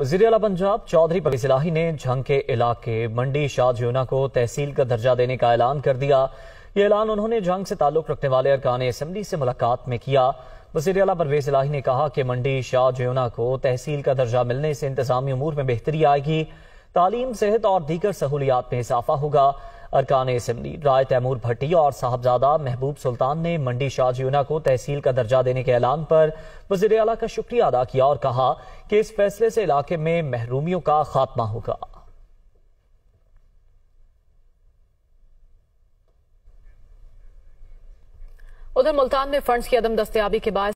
वजीर अला पंजाब चौधरी परिसलाही ने झंग के इलाके मंडी शाहजोना को तहसील का दर्जा देने का ऐलान कर दिया ये ऐलान उन्होंने झंग से ताल्लुक रखने वाले अरकान असम्बली से मुलाकात में किया वजीर अला परवेज इलाही ने कहा कि मंडी शाहजोना को तहसील का दर्जा मिलने से इंतजामी उमूर में बेहतरी आएगी तालीम सेहत और दीगर सहूलियात में इजाफा होगा अरकान इसम्बली राय तैमूर भट्टी और साहबजादा महबूब सुल्तान ने मंडी शाहजीना को तहसील का दर्जा देने के ऐलान पर वजीर अला का शुक्रिया अदा किया और कहा कि इस फैसले से इलाके में महरूमियों का खात्मा होगा उधर मुल्तान में फंड्स की अदम दस्तियाबी के बाद